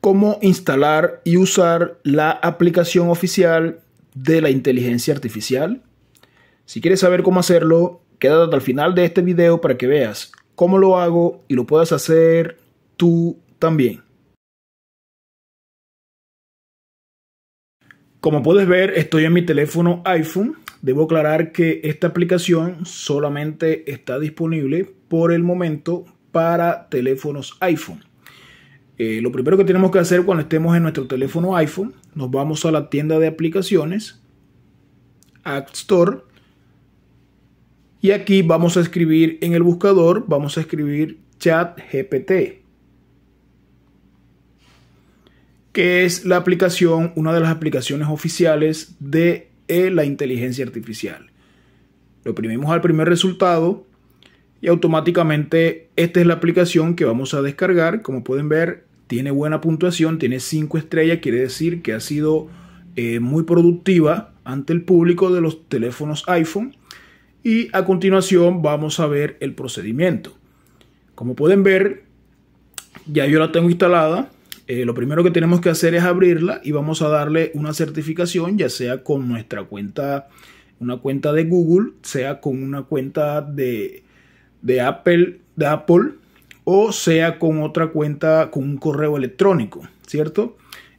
cómo instalar y usar la aplicación oficial de la inteligencia artificial. Si quieres saber cómo hacerlo, quédate hasta el final de este video para que veas cómo lo hago y lo puedas hacer tú también. Como puedes ver, estoy en mi teléfono iPhone. Debo aclarar que esta aplicación solamente está disponible por el momento para teléfonos iPhone. Eh, lo primero que tenemos que hacer cuando estemos en nuestro teléfono iPhone, nos vamos a la tienda de aplicaciones, App Store, y aquí vamos a escribir en el buscador, vamos a escribir ChatGPT, que es la aplicación, una de las aplicaciones oficiales de eh, la inteligencia artificial. Lo oprimimos al primer resultado y automáticamente esta es la aplicación que vamos a descargar. Como pueden ver, tiene buena puntuación, tiene 5 estrellas, quiere decir que ha sido eh, muy productiva ante el público de los teléfonos iPhone. Y a continuación vamos a ver el procedimiento. Como pueden ver, ya yo la tengo instalada. Eh, lo primero que tenemos que hacer es abrirla y vamos a darle una certificación, ya sea con nuestra cuenta, una cuenta de Google, sea con una cuenta de, de Apple, de Apple o sea con otra cuenta, con un correo electrónico, ¿cierto?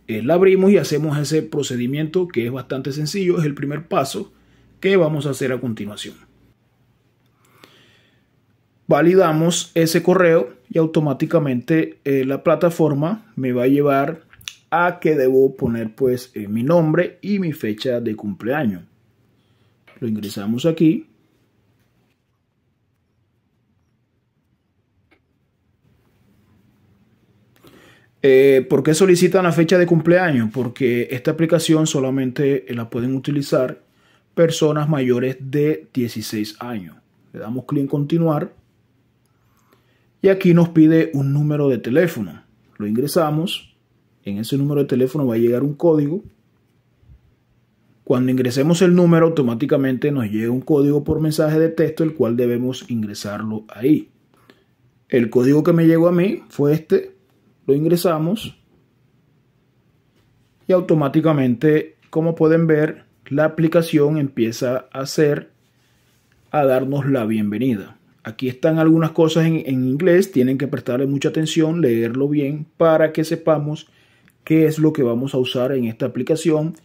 Eh, la abrimos y hacemos ese procedimiento que es bastante sencillo, es el primer paso que vamos a hacer a continuación. Validamos ese correo y automáticamente eh, la plataforma me va a llevar a que debo poner pues eh, mi nombre y mi fecha de cumpleaños. Lo ingresamos aquí Eh, ¿Por qué solicitan la fecha de cumpleaños? Porque esta aplicación solamente eh, la pueden utilizar personas mayores de 16 años. Le damos clic en continuar. Y aquí nos pide un número de teléfono. Lo ingresamos. En ese número de teléfono va a llegar un código. Cuando ingresemos el número, automáticamente nos llega un código por mensaje de texto, el cual debemos ingresarlo ahí. El código que me llegó a mí fue este ingresamos y automáticamente, como pueden ver, la aplicación empieza a hacer, a darnos la bienvenida. Aquí están algunas cosas en, en inglés, tienen que prestarle mucha atención, leerlo bien para que sepamos qué es lo que vamos a usar en esta aplicación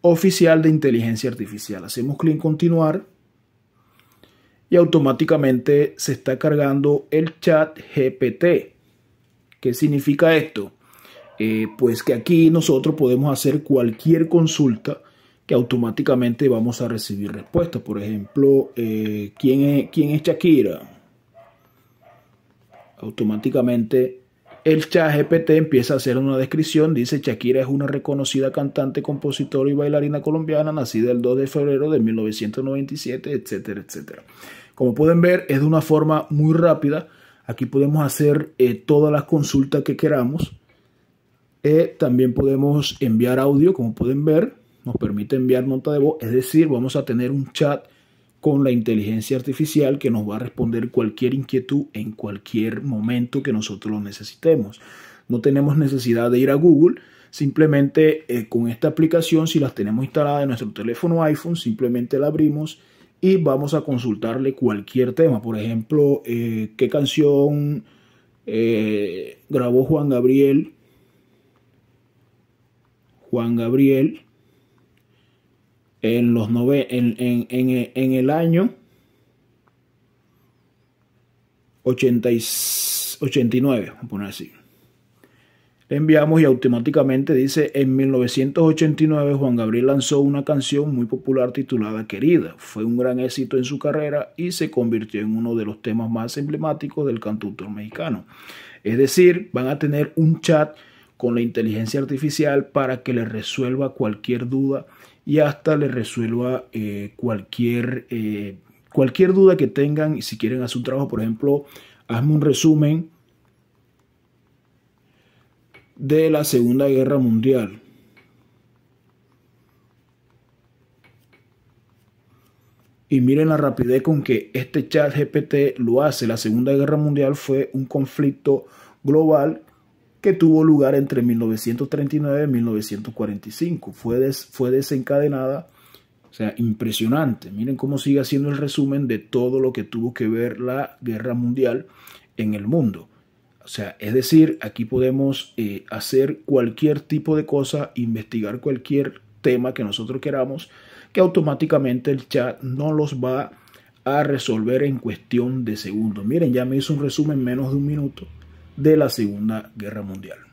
oficial de inteligencia artificial. Hacemos clic en continuar y automáticamente se está cargando el chat GPT. ¿Qué significa esto? Eh, pues que aquí nosotros podemos hacer cualquier consulta que automáticamente vamos a recibir respuesta. Por ejemplo, eh, ¿quién, es, ¿quién es Shakira? Automáticamente el chat GPT empieza a hacer una descripción. Dice, Shakira es una reconocida cantante, compositora y bailarina colombiana, nacida el 2 de febrero de 1997, etcétera, etcétera. Como pueden ver, es de una forma muy rápida Aquí podemos hacer eh, todas las consultas que queramos. Eh, también podemos enviar audio, como pueden ver. Nos permite enviar nota de voz. Es decir, vamos a tener un chat con la inteligencia artificial que nos va a responder cualquier inquietud en cualquier momento que nosotros lo necesitemos. No tenemos necesidad de ir a Google. Simplemente eh, con esta aplicación, si las tenemos instalada en nuestro teléfono iPhone, simplemente la abrimos y vamos a consultarle cualquier tema. Por ejemplo, eh, qué canción eh, grabó Juan Gabriel. Juan Gabriel en los nove en, el año y 89, vamos a poner así. Le enviamos y automáticamente dice, en 1989 Juan Gabriel lanzó una canción muy popular titulada Querida. Fue un gran éxito en su carrera y se convirtió en uno de los temas más emblemáticos del cantautor mexicano. Es decir, van a tener un chat con la inteligencia artificial para que le resuelva cualquier duda y hasta le resuelva eh, cualquier, eh, cualquier duda que tengan y si quieren hacer un trabajo, por ejemplo, hazme un resumen de la Segunda Guerra Mundial. Y miren la rapidez con que este chat GPT lo hace. La Segunda Guerra Mundial fue un conflicto global que tuvo lugar entre 1939 y 1945. Fue, fue desencadenada, o sea, impresionante. Miren cómo sigue haciendo el resumen de todo lo que tuvo que ver la guerra mundial en el mundo. O sea, es decir, aquí podemos eh, hacer cualquier tipo de cosa, investigar cualquier tema que nosotros queramos, que automáticamente el chat no los va a resolver en cuestión de segundos. Miren, ya me hizo un resumen en menos de un minuto de la Segunda Guerra Mundial.